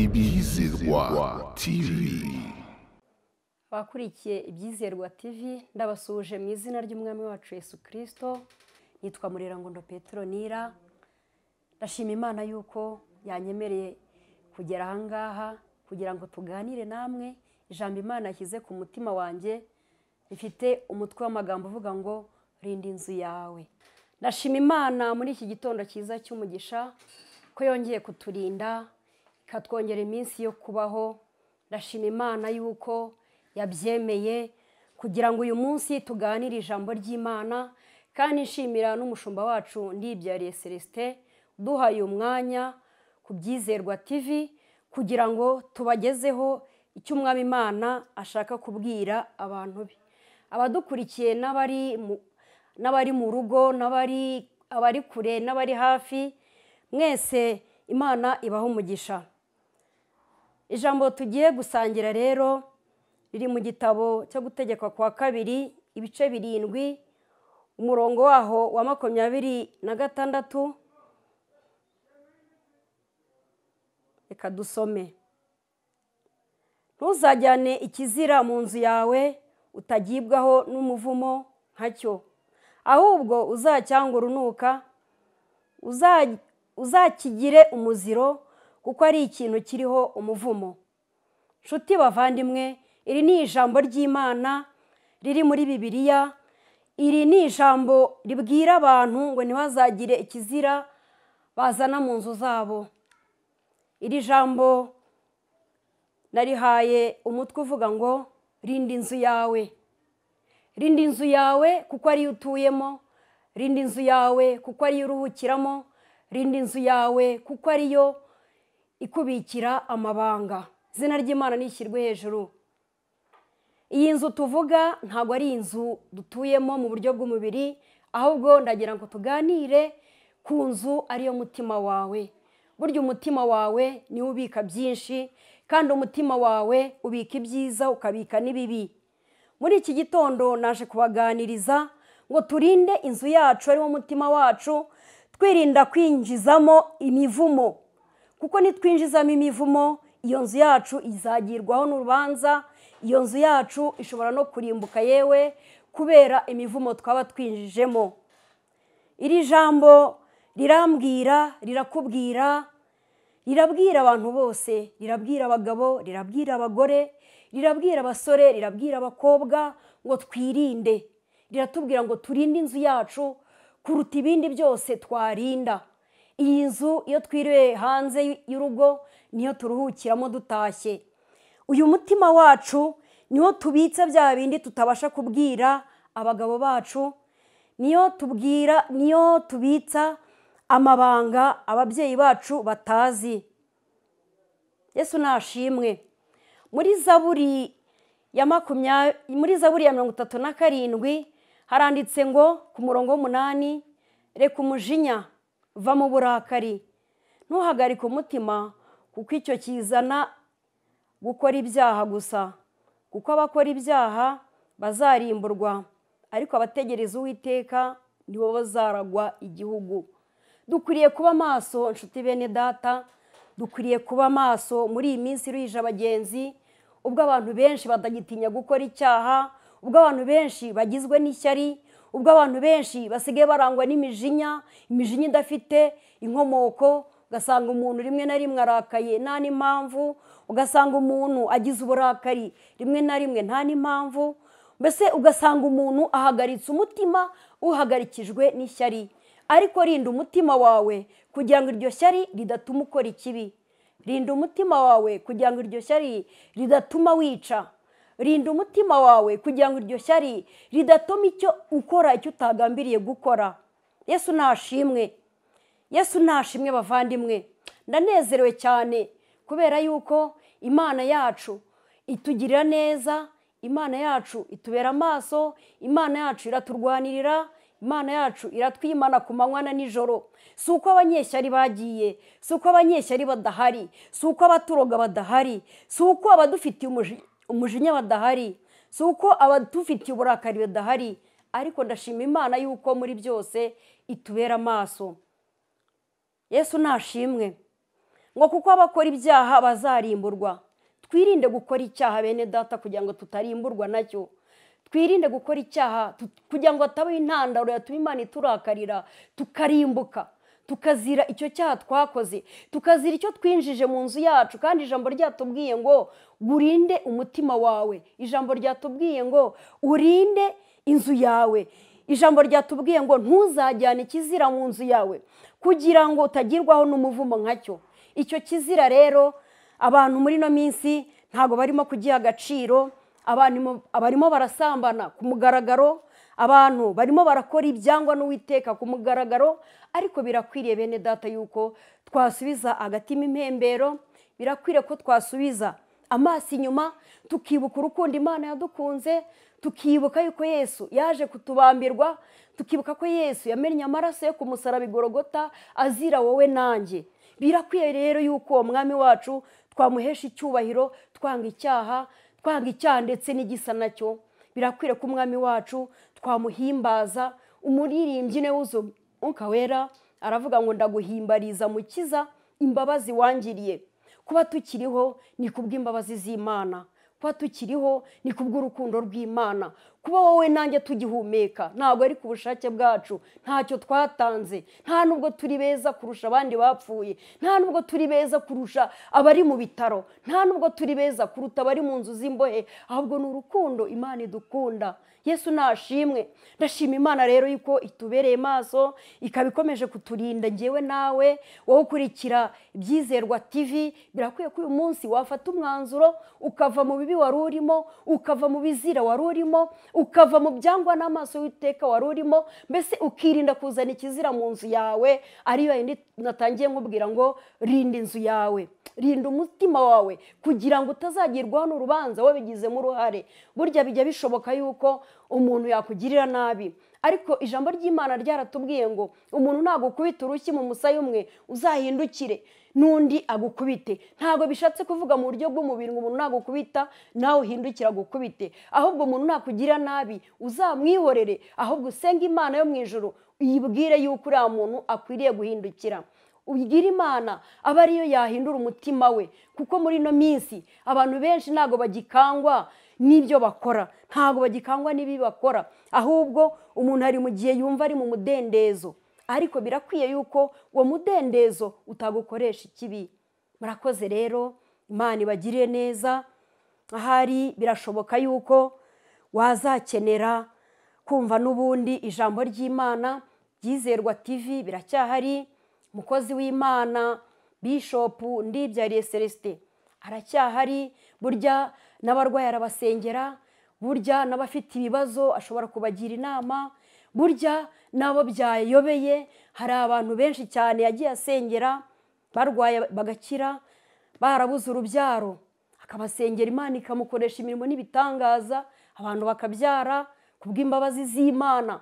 ibyizerwa tv bakurikiye ibyizerwa tv ndabasuhuje mu izina ry'umwami wacu yesu kirisito yitwa murerangondo petero nira ndashima imana yuko yanyemereye kugera ahangaha kugira ngo tuganire namwe ijambo imana yashyize ku mutima wanjye rifite umutwe w'amagambo uvuga ngo rinda inzu yawe ndashima imana muri iki gitondo cyiza cy'umugisha ko yongeye kuturinda ikatwongera iminsi yo kubaho ndashima imana y'uko yabyemeye kugira ngo uyu munsi tuganire ijambo ry'imana kandi nshimira n'umushumba wacu ndibyariye celestin duhaye umwanya ku byizerwa tv kugira ngo tubagezeho icyo umwami imana ashaka kubwira abantu be abadukurikiye n'abari n'abari mu rugo n'abari abari kure n'abari hafi mwese imana ibaha umugisha ijambo tugiye gusangira rero riri mu gitabo cyo gutegekwa kwa kabiri ibice birindwi umurongo waho wa makumyabiri na gatandatu reka dusome ntuzajyane ikizira mu nzu yawe utagibwaho n'umuvumo nka ahubwo uzacyanga urunuka uzakigire umuziro kuko ari ikintu kiriho umuvumo nshuti bavandimwe iri ni ijambo ry'imana riri muri bibiliya iri ni ijambo ribwira abantu ngo ntibazagire ikizira bazana mu nzu zabo iri jambo narihaye umutwe uvuga ngo rinda inzu yawe rinda inzu yawe kuko ariyo utuyemo rinda inzu yawe kuko ariyo uruhukiramo rinda inzu yawe kuko ariyo ikubikira amabanga izina ry'imana nishyirwe hejuru iyi nzu tuvuga ntabwo ari inzu dutuyemo mu buryo bw'umubiri ahubwo ndagira ngo tuganire ku nzu ariyo mutima wawe burya umutima wawe niwo ubika byinshi kandi umutima wawe ubika ibyiza ukabika n'ibibi muri iki gitondo naje kubaganiriza ngo turinde inzu yacu ariwo mutima wacu twirinda kwinjizamo imivumo kuko nitwinjizamo imivumo iyo nzu yacu izagirwaho n'urubanza iyo nzu yacu ishobora no kurimbuka yewe kubera imivumo twaba twinjijemo iri jambo rirambwira rirakubwira rirabwira abantu bose rirabwira abagabo rirabwira abagore rirabwira abasore rirabwira abakobwa ngo twirinde riratubwira ngo turinde inzu yacu kuruta ibindi byose twarinda iyi nzu iyo twiriwe hanze y'urugo niyo turuhukiramo dutashye uyu mutima wacu niwo tubitsa bya bindi tutabasha kubwira abagabo bacu niyo tubwira niyo tubitsa amabanga ababyeyi bacu batazi yesu nashimwe muri zaburi ya makumyabiri muri zaburi ya mirongo itatu na karindwi haranditse ngo ku murongo w'umunani reka umujinya va mu burakari ntuhagarike umutima kuko icyo kizana gukora ibyaha gusa kuko abakora ibyaha bazarimburwa ariko abategereza uwiteka nibo bazaragwa igihugu dukwiriye kuba maso nshuti bene data dukwiriye kuba maso muri iyi minsi iruje abagenzi ubwo abantu benshi badagitinya gukora icyaha ubwo abantu benshi bagizwe n'ishyari ubwo abantu benshi basigaye barangwa n'imijinya imijinya idafite inkomoko ugasanga umuntu rimwe na rimwe arakaye nta n'impamvu ugasanga umuntu agize uburakari rimwe na rimwe nta n'impamvu mbese ugasanga umuntu ahagaritse umutima uhagarikijwe n'ishyari ariko rinda umutima wawe kugira ngo iryo shyari ridatuma ukora ikibi rinda umutima wawe kugira ngo iryo shyari ridatuma wica rinda umutima wawe kugira ngo iryo shyari ridatuma icyo ukora icyo utagambiriye gukora yesu ntashimwe yesu ntashimwe bavandimwe ndanezerewe cyane kubera yuko imana yacu itugirira neza imana yacu itubera amaso imana yacu iraturwanirira imana yacu iratwimana ku manywa na nijoro si uko abanyeshyari bagiye si uko abanyeshyari badahari si uko abaturoga badahari si uko abadufitiye umujinya badahari si uko abadufitiye uburakari badahari ariko ndashima imana y'uko muri byose itubera amaso yesu nashimwe ngo kuko abakora ibyaha bazarimburwa twirinde gukora icyaha bene data kugira ngo tutarimburwa nacyo twirinde gukora icyaha kugira ngo hatabaho intandaro yatuma imana iturakarira tukarimbuka tukazira icyo cyaha twakoze tukazira icyo twinjije mu nzu yacu kandi ijambo ryatubwiye ngo urinde umutima wawe ijambo ryatubwiye ngo urinde inzu yawe ijambo ryatubwiye ngo ntuzajyane ikizira mu nzu yawe kugira ngo utagirwaho n'umuvumo nka icyo kizira rero abantu muri ino minsi ntabwo barimo kugiha agaciro abantu abarimo barasambana ku mugaragaro abantu barimo barakora ibyangwa n'uwiteka ku mugaragaro ariko birakwiriye bene data yuko twasubiza agatima impembero birakwiriye ko twasubiza amaso inyuma tukibuka urukundo imana yadukunze tukibuka yuko yesu yaje kutubambirwa tukibuka ko yesu yamennye amaraso yo kumusaraba bigorogota azira wowe nanjye birakwiye rero yuko uwo mwami wacu twamuhesha icyubahiro twanga icyaha twanga icyaha ndetse n'igisa nacyo birakwira ko umwami wacu twamuhimbaza umuririmbyi niwe wuzuye umwuka wera aravuga ngo ndaguhimbariza mukiza imbabazi wangiriye kuba tukiriho ni kubw'imbabazi z'imana kuba tukiriho ni kubw'urukundo rw'imana kuba wowe nanjye tugihumeka ntabwo ari ku bushake bwacu ntacyo twatanze nta nubwo turi beza kurusha abandi bapfuye nta nubwo turi beza kurusha abari mu bitaro nta nubwo turi beza kuruta abari mu nzu z'imbohe ahubwo ni urukundo imana idukunda yesu nashimwe ndashima imana rero yuko itubereye maso ikaba ikomeje kuturinda ngewe nawe wowe ukurikira ibyizerwa tv birakwiye ko uyu munsi wafata umwanzuro ukava mu bibi wari urimo ukava mu bizira wari urimo ukava mu byangwa n'amaso y'iteka wari urimo mbese ukirinda kuzana ikizira mu nzu yawe ariyo natangiye nkubwira ngo rinda inzu yawe rinda umutima wawe kugira ngo utazagirwaho n'urubanza wabigizemo uruhare burya bijya bishoboka yuko umuntu yakugirira nabi ariko ijambo ry'imana ryaratubwiye ngo umuntu ntabwo ukubita urushyi mu musaya umwe uzahindukire n'undi agukubite ntabwo bishatse kuvuga mu buryo bw'umubiri ngo umuntu nagukubita nawe uhindukira agukubite ahubwo umuntu nakugira nabi uzamwihorere ahubwo usenge imana yo mu ijoro uyibwire yuko uriya muntu akwiriye guhindukira ubwira imana aba ariyo yahindura umutima we kuko muri ino minsi abantu benshi ntabwo bagikangwa n'ibyo bakora ntabwo bagikangwa n'ibi bakora ahubwo umuntu ari mu gihe yumva ari mu mudendezo ariko birakwiye yuko uwo mudendezo utagukoresha ikibi murakoze rero imana ibagirire neza ahari birashoboka yuko wazakenera kumva n'ubundi ijambo ry'imana byizerwa TV biracyahari umukozi w'imana bishopu ndibyariye celestin aracyahari burya n'abarwayi arabasengera burya n'abafite ibibazo ashobora kubagira inama burya n'abo byayobeye hari abantu benshi cyane yagiye asengera barwaye bagakira barabuze urubyaro akabasengera imana ikamukoresha imirimo n'ibitangaza abantu bakabyara ku bw'imbabazi z'imana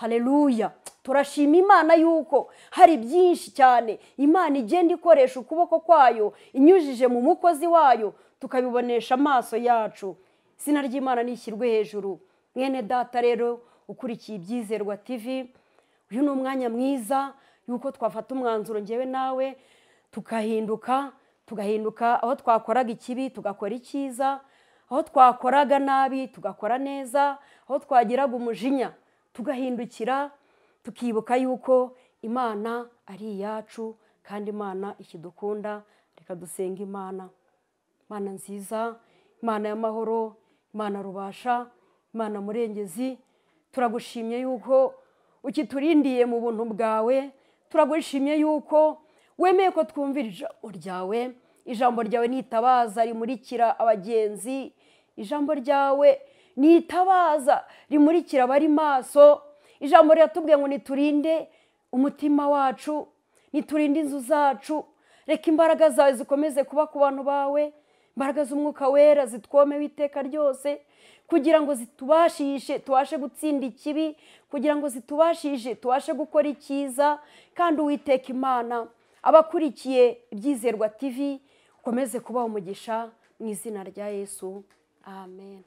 hareruya turashima imana yuko hari byinshi cyane imana igenda ikoresha ukuboko kwayo inyujije mu mukozi wayo tukabibonesha amaso yacu izina ry'imana nishyirwe hejuru mwene data rero ukurikiye ibyizerwa TV uyu ni umwanya mwiza yuko twafata umwanzuro ngewe nawe tugahinduka tugahinduka aho twakoraga ikibi tugakora icyiza aho twakoraga nabi tugakora neza aho twagiraga umujinya tugahindukira tukibuka yuko imana ari iyacu kandi imana ikidukunda reka dusenga imana imana nziza imana y'amahoro imana rubasha imana murengezi turagushimye yuko ukiturindiye mu buntu bwawe turagushimye yuko wemeye ko twumvira ijambo ryawe ijambo ryawe nitabaza rimurikira abagenzi ijambo ryawe nitabaza rimurikira abari maso ijambo riratubwiye ngo niturinde umutima wacu niturinde inzu zacu reka imbaraga zawe zikomeze kuba ku bantu bawe imbaraga z'umwuka wera zitwomewe iteka ryose kugira ngo zitubashishe tubashe gutsinda ikibi kugira ngo zitubashishe tubashe gukora icyiza kandi uwiteka imana abakurikiye ibyizerwa TV ukomeze kubaha umugisha mu izina rya yesu amen